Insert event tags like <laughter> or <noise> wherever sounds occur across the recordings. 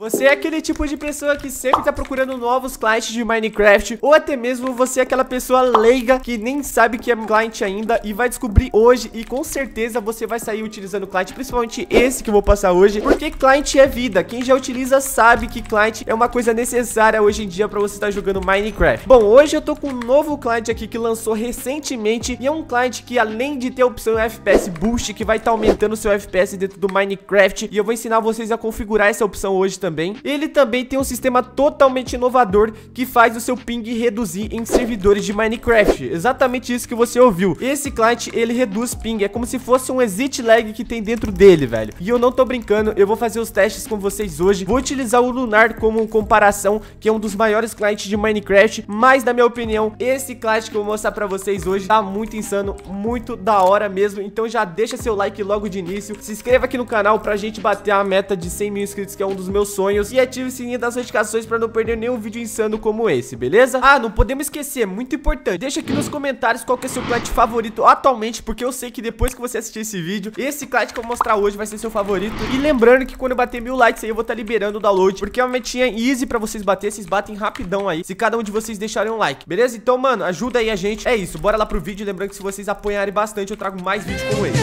Você é aquele tipo de pessoa que sempre tá procurando novos clientes de Minecraft Ou até mesmo você é aquela pessoa leiga que nem sabe que é cliente ainda E vai descobrir hoje e com certeza você vai sair utilizando cliente Principalmente esse que eu vou passar hoje Porque cliente é vida, quem já utiliza sabe que cliente é uma coisa necessária hoje em dia pra você estar tá jogando Minecraft Bom, hoje eu tô com um novo cliente aqui que lançou recentemente E é um cliente que além de ter a opção FPS Boost Que vai estar tá aumentando o seu FPS dentro do Minecraft E eu vou ensinar vocês a configurar essa opção hoje também também. Ele também tem um sistema totalmente inovador que faz o seu ping reduzir em servidores de Minecraft. Exatamente isso que você ouviu. Esse client, ele reduz ping, é como se fosse um exit lag que tem dentro dele, velho. E eu não tô brincando, eu vou fazer os testes com vocês hoje. Vou utilizar o Lunar como comparação, que é um dos maiores clientes de Minecraft, mas na minha opinião, esse client que eu vou mostrar pra vocês hoje tá muito insano, muito da hora mesmo. Então já deixa seu like logo de início, se inscreva aqui no canal pra gente bater a meta de 100 mil inscritos, que é um dos meus sonhos e ative o sininho das notificações para não perder nenhum vídeo insano como esse, beleza? Ah, não podemos esquecer, é muito importante, deixa aqui nos comentários qual que é seu clat favorito atualmente, porque eu sei que depois que você assistir esse vídeo, esse clat que eu vou mostrar hoje vai ser seu favorito. E lembrando que quando eu bater mil likes aí, eu vou estar tá liberando o download, porque é uma metinha easy para vocês bater, vocês batem rapidão aí, se cada um de vocês deixarem um like, beleza? Então, mano, ajuda aí a gente. É isso, bora lá pro vídeo, lembrando que se vocês apoiarem bastante, eu trago mais vídeo como esse.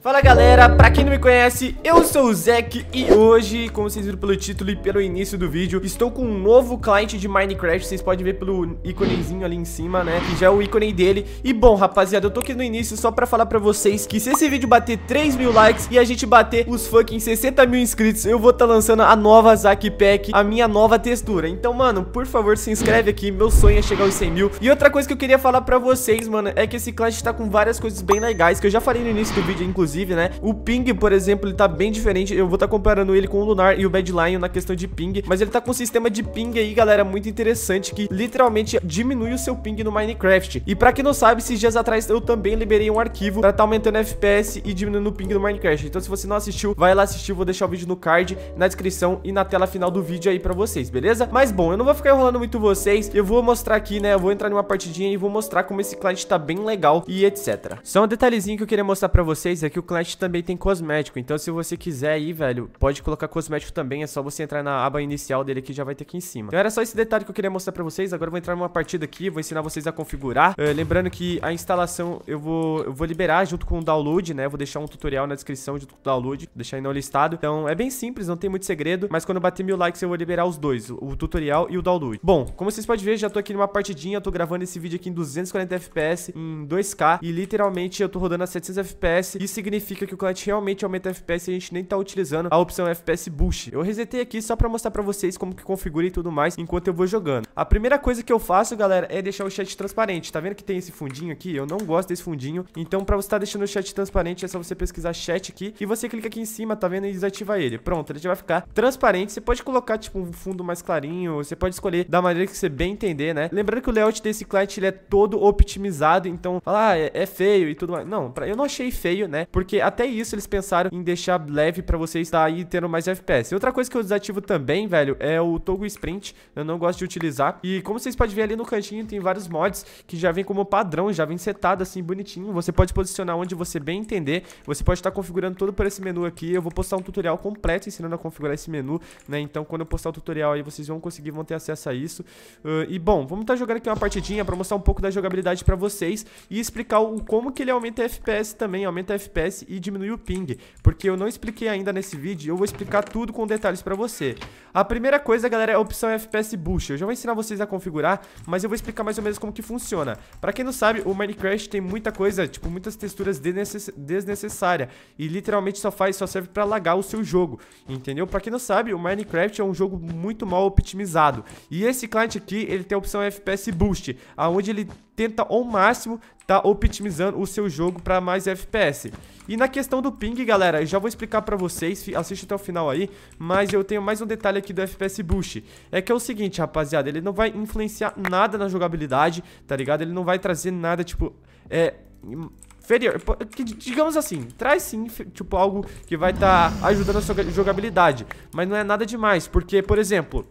Fala galera, pra quem não me conhece, eu sou o Zek e hoje, como vocês viram pelo título e pelo início do vídeo, estou com um novo cliente de Minecraft, vocês podem ver pelo íconezinho ali em cima, né, que já é o ícone dele. E bom, rapaziada, eu tô aqui no início só pra falar pra vocês que se esse vídeo bater 3 mil likes e a gente bater os fucking 60 mil inscritos, eu vou tá lançando a nova Zack Pack, a minha nova textura. Então, mano, por favor, se inscreve aqui, meu sonho é chegar aos 100 mil. E outra coisa que eu queria falar pra vocês, mano, é que esse cliente tá com várias coisas bem legais, que eu já falei no início do vídeo, inclusive inclusive, né? O ping, por exemplo, ele tá bem diferente. Eu vou estar tá comparando ele com o Lunar e o Bad Lion na questão de ping, mas ele tá com um sistema de ping aí, galera, muito interessante, que literalmente diminui o seu ping no Minecraft. E pra quem não sabe, esses dias atrás eu também liberei um arquivo pra tá aumentando FPS e diminuindo o ping no Minecraft. Então se você não assistiu, vai lá assistir, vou deixar o vídeo no card, na descrição e na tela final do vídeo aí pra vocês, beleza? Mas bom, eu não vou ficar enrolando muito vocês, eu vou mostrar aqui, né, eu vou entrar numa partidinha e vou mostrar como esse cliente tá bem legal e etc. Só um detalhezinho que eu queria mostrar pra vocês é que que o Clash também tem cosmético. Então, se você quiser ir, velho, pode colocar cosmético também. É só você entrar na aba inicial dele que já vai ter aqui em cima. Então, era só esse detalhe que eu queria mostrar pra vocês. Agora eu vou entrar numa partida aqui, vou ensinar vocês a configurar. Uh, lembrando que a instalação eu vou, eu vou liberar junto com o download, né? Vou deixar um tutorial na descrição junto com o download, deixar aí não listado. Então, é bem simples, não tem muito segredo. Mas quando bater mil likes, eu vou liberar os dois, o tutorial e o download. Bom, como vocês podem ver, já tô aqui numa partidinha. Tô gravando esse vídeo aqui em 240 FPS, em 2K. E literalmente eu tô rodando a 700 FPS. e significa significa que o cliente realmente aumenta FPS e a gente nem tá utilizando a opção FPS Boost. Eu resetei aqui só pra mostrar pra vocês como que configura e tudo mais enquanto eu vou jogando. A primeira coisa que eu faço, galera, é deixar o chat transparente. Tá vendo que tem esse fundinho aqui? Eu não gosto desse fundinho. Então, pra você estar tá deixando o chat transparente, é só você pesquisar chat aqui e você clica aqui em cima, tá vendo? E desativa ele. Pronto, ele já vai ficar transparente. Você pode colocar, tipo, um fundo mais clarinho. Você pode escolher da maneira que você bem entender, né? Lembrando que o layout desse cliente, ele é todo optimizado. Então, falar, ah, é, é feio e tudo mais. Não, pra, eu não achei feio, né? porque até isso eles pensaram em deixar leve para você estar aí tendo mais FPS. E outra coisa que eu desativo também, velho, é o Togo Sprint, eu não gosto de utilizar. E como vocês podem ver ali no cantinho, tem vários mods que já vem como padrão, já vem setado assim, bonitinho. Você pode posicionar onde você bem entender, você pode estar configurando todo por esse menu aqui. Eu vou postar um tutorial completo ensinando a configurar esse menu, né? Então quando eu postar o tutorial aí, vocês vão conseguir, vão ter acesso a isso. Uh, e bom, vamos estar tá jogando aqui uma partidinha pra mostrar um pouco da jogabilidade pra vocês e explicar o, como que ele aumenta FPS também, aumenta FPS FPS e diminuir o ping, porque eu não expliquei ainda nesse vídeo eu vou explicar tudo com detalhes pra você. A primeira coisa, galera, é a opção FPS Boost. Eu já vou ensinar vocês a configurar, mas eu vou explicar mais ou menos como que funciona. Pra quem não sabe, o Minecraft tem muita coisa, tipo, muitas texturas desnecess desnecessárias e literalmente só faz, só serve pra lagar o seu jogo, entendeu? Pra quem não sabe, o Minecraft é um jogo muito mal optimizado. E esse cliente aqui, ele tem a opção FPS Boost, aonde ele tenta ao máximo tá optimizando o seu jogo para mais FPS. E na questão do ping, galera, eu já vou explicar para vocês, assiste até o final aí, mas eu tenho mais um detalhe aqui do FPS Boost. É que é o seguinte, rapaziada, ele não vai influenciar nada na jogabilidade, tá ligado? Ele não vai trazer nada, tipo, é... Inferior, hum, digamos assim, traz sim, tipo, algo que vai estar tá ajudando a sua jogabilidade, mas não é nada demais, porque, por exemplo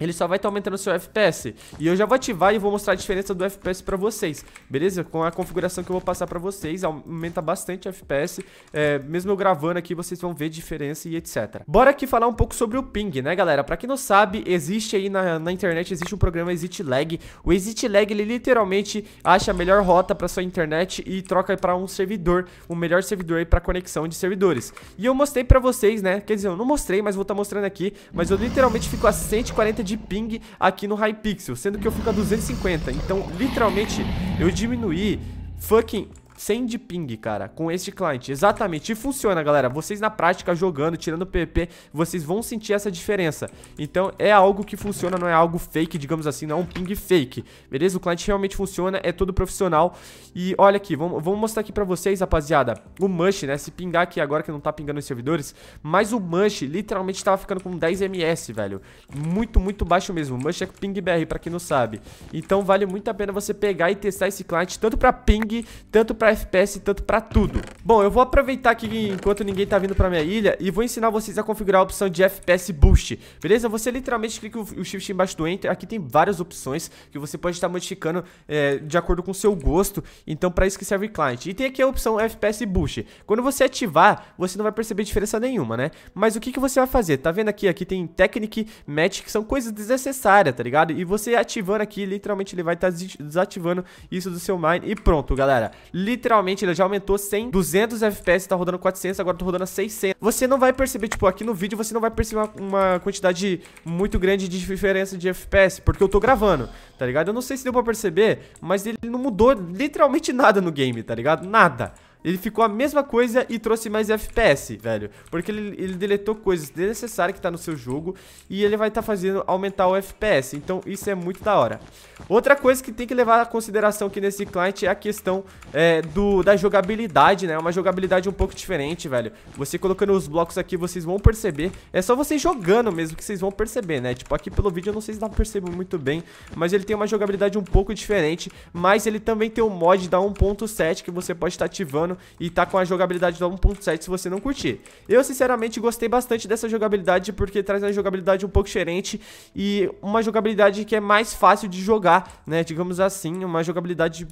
ele só vai estar aumentando o seu FPS. E eu já vou ativar e vou mostrar a diferença do FPS pra vocês, beleza? Com a configuração que eu vou passar pra vocês, aumenta bastante o FPS. É, mesmo eu gravando aqui, vocês vão ver diferença e etc. Bora aqui falar um pouco sobre o ping, né, galera? Pra quem não sabe, existe aí na, na internet, existe um programa Exit Lag. O Exit Lag, ele literalmente acha a melhor rota pra sua internet e troca pra um servidor, o um melhor servidor aí pra conexão de servidores. E eu mostrei pra vocês, né, quer dizer, eu não mostrei, mas vou estar tá mostrando aqui, mas eu literalmente fico a 140 de ping aqui no Hypixel, sendo que eu fico a 250. Então, literalmente, eu diminuí fucking 100 de ping, cara, com este cliente. Exatamente, e funciona, galera. Vocês na prática, jogando, tirando PP, vocês vão sentir essa diferença. Então, é algo que funciona, não é algo fake, digamos assim, não é um ping fake. Beleza? O cliente realmente funciona, é todo profissional. E olha aqui, vamos, vamos mostrar aqui pra vocês, rapaziada, o Mush, né? Se pingar aqui agora que não tá pingando os servidores, mas o Mush literalmente tava ficando com 10 ms, velho. Muito, muito baixo mesmo. O Mush é ping BR, pra quem não sabe. Então, vale muito a pena você pegar e testar esse cliente, tanto pra ping, tanto pra pra FPS, tanto pra tudo. Bom, eu vou aproveitar aqui enquanto ninguém tá vindo pra minha ilha e vou ensinar vocês a configurar a opção de FPS Boost, beleza? Você literalmente clica o shift embaixo do Enter, aqui tem várias opções que você pode estar modificando é, de acordo com o seu gosto, então pra isso que serve o client. E tem aqui a opção FPS Boost. Quando você ativar, você não vai perceber diferença nenhuma, né? Mas o que, que você vai fazer? Tá vendo aqui? Aqui tem Technique, Match, que são coisas desnecessárias, tá ligado? E você ativando aqui, literalmente ele vai estar tá desativando isso do seu mind e pronto, galera. Literalmente literalmente ele já aumentou 100, 200 FPS, tá rodando 400, agora tô tá rodando a 600. Você não vai perceber, tipo, aqui no vídeo você não vai perceber uma, uma quantidade muito grande de diferença de FPS, porque eu tô gravando, tá ligado? Eu não sei se deu pra perceber, mas ele não mudou literalmente nada no game, tá ligado? Nada ele ficou a mesma coisa e trouxe mais FPS, velho. Porque ele, ele deletou coisas desnecessárias que tá no seu jogo e ele vai estar tá fazendo aumentar o FPS. Então isso é muito da hora. Outra coisa que tem que levar a consideração aqui nesse client é a questão é, do, da jogabilidade, né? Uma jogabilidade um pouco diferente, velho. Você colocando os blocos aqui, vocês vão perceber. É só vocês jogando mesmo que vocês vão perceber, né? Tipo, aqui pelo vídeo eu não sei se dá pra perceber muito bem, mas ele tem uma jogabilidade um pouco diferente, mas ele também tem o um mod da 1.7 que você pode estar tá ativando e tá com a jogabilidade da 1.7 se você não curtir. Eu, sinceramente, gostei bastante dessa jogabilidade porque traz uma jogabilidade um pouco diferente e uma jogabilidade que é mais fácil de jogar, né? Digamos assim, uma jogabilidade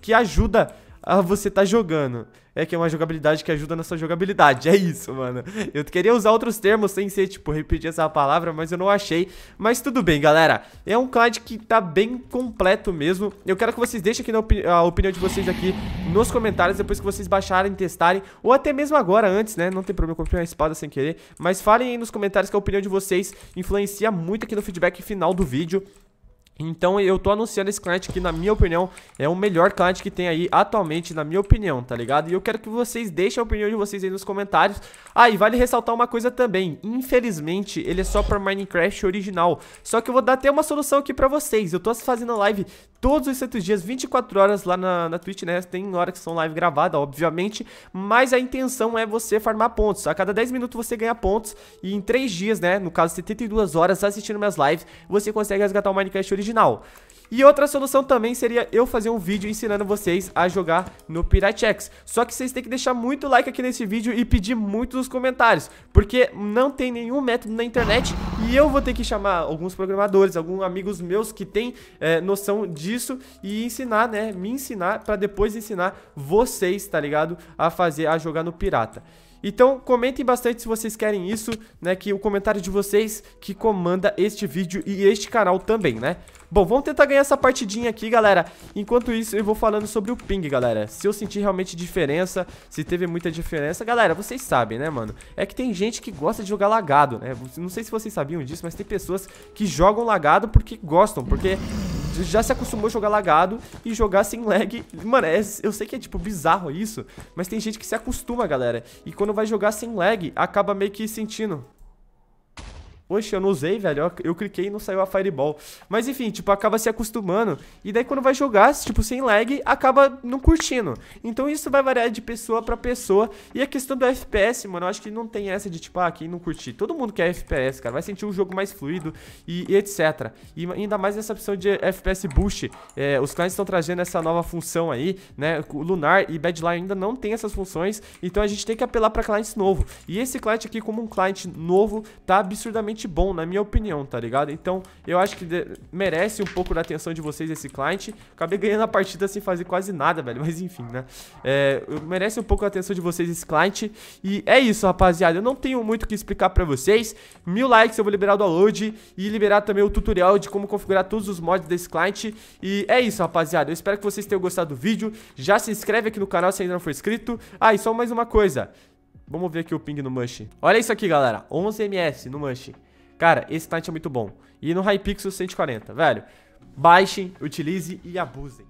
que ajuda a você tá jogando é que é uma jogabilidade que ajuda na sua jogabilidade. <laughs> É isso, mano. Eu queria usar outros termos sem ser, tipo, repetir essa palavra, mas eu não achei. Mas tudo bem, galera. É um Clyde que tá bem completo mesmo. Eu quero que vocês deixem aqui opini a opinião de vocês aqui nos comentários, depois que vocês baixarem, testarem, ou até mesmo agora, antes, né? Não tem problema, eu comprei uma espada sem querer. Mas falem aí nos comentários que a opinião de vocês influencia muito aqui no feedback final do vídeo. Então eu tô anunciando esse client que, na minha opinião, é o melhor client que tem aí atualmente, na minha opinião, tá ligado? E eu quero que vocês deixem a opinião de vocês aí nos comentários. Ah, e vale ressaltar uma coisa também. Infelizmente, ele é só pra Minecraft original. Só que eu vou dar até uma solução aqui pra vocês. Eu tô fazendo live todos os santos dias, 24 horas lá na, na Twitch, né? Tem hora que são live gravada, obviamente, mas a intenção é você farmar pontos. A cada 10 minutos você ganha pontos e em 3 dias, né? No caso, 72 horas assistindo minhas lives, você consegue resgatar o Minecraft original. E outra solução também seria eu fazer um vídeo ensinando vocês a jogar no Piratex. Só que vocês têm que deixar muito like aqui nesse vídeo e pedir muito nos comentários, porque não tem nenhum método na internet e eu vou ter que chamar alguns programadores, alguns amigos meus que têm é, noção disso e ensinar, né, me ensinar para depois ensinar vocês, tá ligado, a fazer, a jogar no Pirata. Então comentem bastante se vocês querem isso, né, que o comentário de vocês que comanda este vídeo e este canal também, né? Bom, vamos tentar ganhar essa partidinha aqui, galera. Enquanto isso, eu vou falando sobre o ping, galera. Se eu senti realmente diferença, se teve muita diferença. Galera, vocês sabem, né, mano? É que tem gente que gosta de jogar lagado, né? Não sei se vocês sabiam disso, mas tem pessoas que jogam lagado porque gostam, porque já se acostumou a jogar lagado e jogar sem lag. Mano, é, eu sei que é, tipo, bizarro isso, mas tem gente que se acostuma, galera. E quando vai jogar sem lag, acaba meio que sentindo. Poxa, eu não usei, velho. Eu cliquei e não saiu a Fireball. Mas enfim, tipo, acaba se acostumando. E daí quando vai jogar, tipo, sem lag, acaba não curtindo. Então isso vai variar de pessoa para pessoa. E a questão do FPS, mano, eu acho que não tem essa de tipo, ah, quem não curtir. Todo mundo quer FPS, cara. Vai sentir o um jogo mais fluido e, e, etc. E ainda mais nessa opção de FPS Boost. É, os clientes estão trazendo essa nova função aí, né? O Lunar e Badline ainda não tem essas funções. Então a gente tem que apelar para clientes novo. E esse cliente aqui, como um cliente novo, tá absurdamente extremamente bom, na minha opinião, tá ligado? Então, eu acho que merece um pouco da atenção de vocês esse client. Acabei ganhando a partida sem fazer quase nada, velho, <laughs> mas enfim, né? É, merece um pouco da atenção de vocês esse client. E é isso, rapaziada. Eu não tenho muito o que explicar pra vocês. Mil likes, eu vou liberar o download e liberar também o tutorial de como configurar todos os mods desse client. E é isso, rapaziada. Eu espero que vocês tenham gostado do vídeo. Já se inscreve aqui no canal se ainda não for inscrito. Ah, e só mais uma coisa. Vamos ver aqui o ping no Mush. Olha isso aqui, galera. 11 ms no Mush. Cara, esse Titan é muito bom. E no Hypixel 140, velho. Baixem, utilize e abusem.